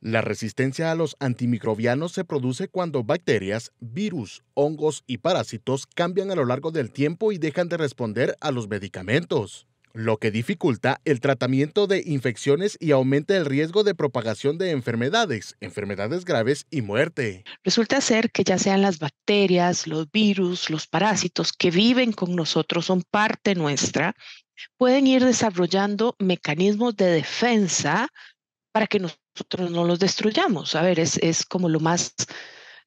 La resistencia a los antimicrobianos se produce cuando bacterias, virus, hongos y parásitos cambian a lo largo del tiempo y dejan de responder a los medicamentos, lo que dificulta el tratamiento de infecciones y aumenta el riesgo de propagación de enfermedades, enfermedades graves y muerte. Resulta ser que ya sean las bacterias, los virus, los parásitos que viven con nosotros, son parte nuestra, pueden ir desarrollando mecanismos de defensa para que nosotros no los destruyamos. A ver, es, es como lo más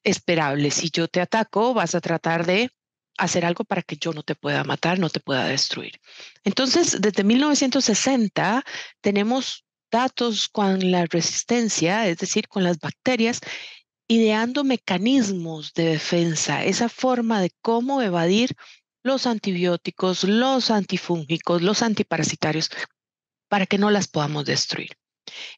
esperable. Si yo te ataco, vas a tratar de hacer algo para que yo no te pueda matar, no te pueda destruir. Entonces, desde 1960 tenemos datos con la resistencia, es decir, con las bacterias, ideando mecanismos de defensa, esa forma de cómo evadir los antibióticos, los antifúngicos, los antiparasitarios, para que no las podamos destruir.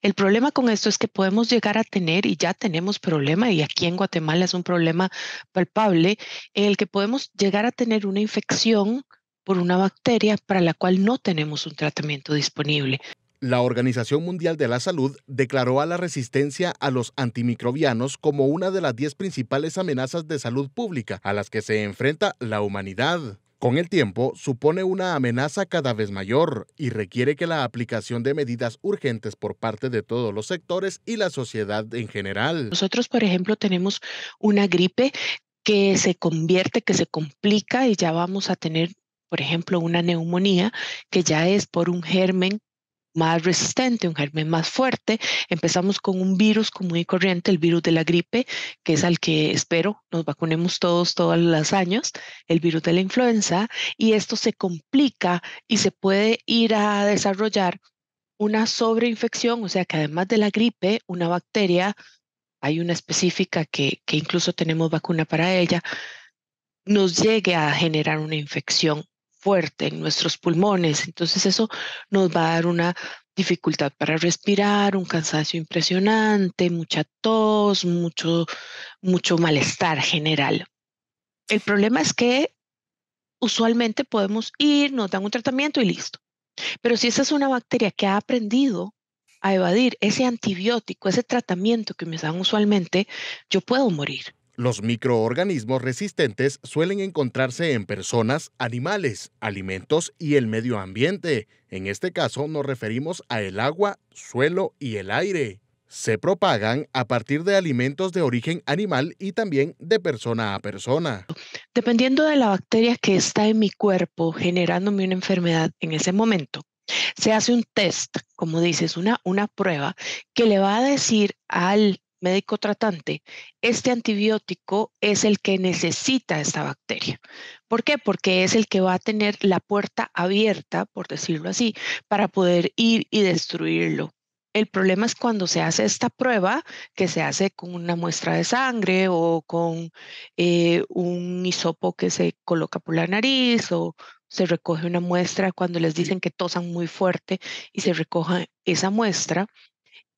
El problema con esto es que podemos llegar a tener, y ya tenemos problema, y aquí en Guatemala es un problema palpable, en el que podemos llegar a tener una infección por una bacteria para la cual no tenemos un tratamiento disponible. La Organización Mundial de la Salud declaró a la resistencia a los antimicrobianos como una de las 10 principales amenazas de salud pública a las que se enfrenta la humanidad con el tiempo supone una amenaza cada vez mayor y requiere que la aplicación de medidas urgentes por parte de todos los sectores y la sociedad en general. Nosotros, por ejemplo, tenemos una gripe que se convierte, que se complica y ya vamos a tener, por ejemplo, una neumonía que ya es por un germen más resistente, un germen más fuerte. Empezamos con un virus común y corriente, el virus de la gripe, que es al que espero nos vacunemos todos todos los años, el virus de la influenza, y esto se complica y se puede ir a desarrollar una sobreinfección, o sea que además de la gripe, una bacteria, hay una específica que, que incluso tenemos vacuna para ella, nos llegue a generar una infección fuerte en nuestros pulmones. Entonces eso nos va a dar una dificultad para respirar, un cansancio impresionante, mucha tos, mucho, mucho malestar general. El problema es que usualmente podemos ir, nos dan un tratamiento y listo. Pero si esa es una bacteria que ha aprendido a evadir ese antibiótico, ese tratamiento que me dan usualmente, yo puedo morir. Los microorganismos resistentes suelen encontrarse en personas, animales, alimentos y el medio ambiente. En este caso nos referimos a el agua, suelo y el aire. Se propagan a partir de alimentos de origen animal y también de persona a persona. Dependiendo de la bacteria que está en mi cuerpo generándome una enfermedad en ese momento, se hace un test, como dices, una, una prueba que le va a decir al médico tratante, este antibiótico es el que necesita esta bacteria. ¿Por qué? Porque es el que va a tener la puerta abierta, por decirlo así, para poder ir y destruirlo. El problema es cuando se hace esta prueba, que se hace con una muestra de sangre o con eh, un hisopo que se coloca por la nariz o se recoge una muestra cuando les dicen que tosan muy fuerte y se recoja esa muestra.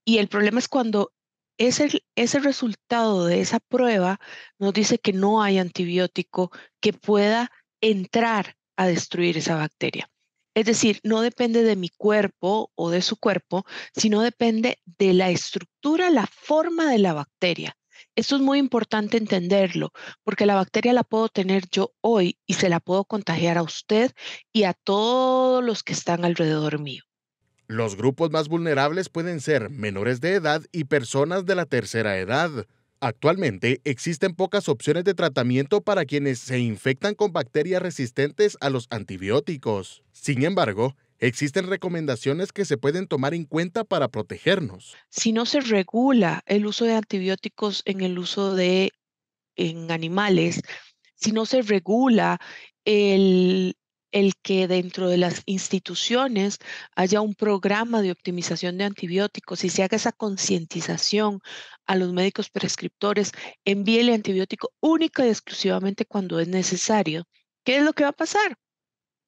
Y el problema es cuando ese, el resultado de esa prueba nos dice que no hay antibiótico que pueda entrar a destruir esa bacteria. Es decir, no depende de mi cuerpo o de su cuerpo, sino depende de la estructura, la forma de la bacteria. Esto es muy importante entenderlo, porque la bacteria la puedo tener yo hoy y se la puedo contagiar a usted y a todos los que están alrededor mío. Los grupos más vulnerables pueden ser menores de edad y personas de la tercera edad. Actualmente existen pocas opciones de tratamiento para quienes se infectan con bacterias resistentes a los antibióticos. Sin embargo, existen recomendaciones que se pueden tomar en cuenta para protegernos. Si no se regula el uso de antibióticos en el uso de en animales, si no se regula el el que dentro de las instituciones haya un programa de optimización de antibióticos y se haga esa concientización a los médicos prescriptores, envíe el antibiótico única y exclusivamente cuando es necesario. ¿Qué es lo que va a pasar?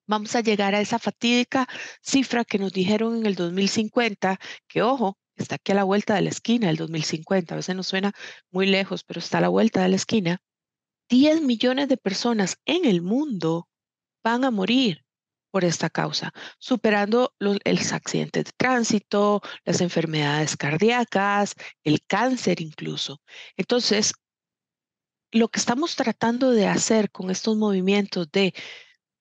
Vamos a llegar a esa fatídica cifra que nos dijeron en el 2050, que ojo, está aquí a la vuelta de la esquina, el 2050, a veces nos suena muy lejos, pero está a la vuelta de la esquina. 10 millones de personas en el mundo van a morir por esta causa, superando los, accidentes de tránsito, las enfermedades cardíacas, el cáncer incluso. Entonces, lo que estamos tratando de hacer con estos movimientos de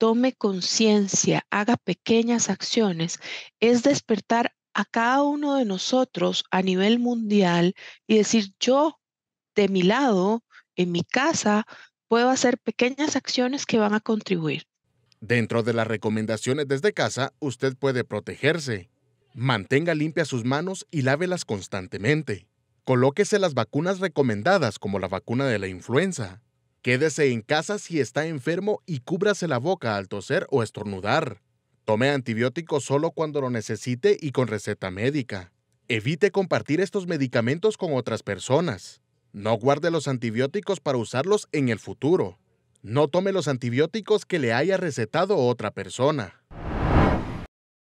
tome conciencia, haga pequeñas acciones, es despertar a cada uno de nosotros a nivel mundial y decir, yo de mi lado, en mi casa, puedo hacer pequeñas acciones que van a contribuir. Dentro de las recomendaciones desde casa, usted puede protegerse. Mantenga limpias sus manos y lávelas constantemente. Colóquese las vacunas recomendadas como la vacuna de la influenza. Quédese en casa si está enfermo y cúbrase la boca al toser o estornudar. Tome antibióticos solo cuando lo necesite y con receta médica. Evite compartir estos medicamentos con otras personas. No guarde los antibióticos para usarlos en el futuro. No tome los antibióticos que le haya recetado otra persona.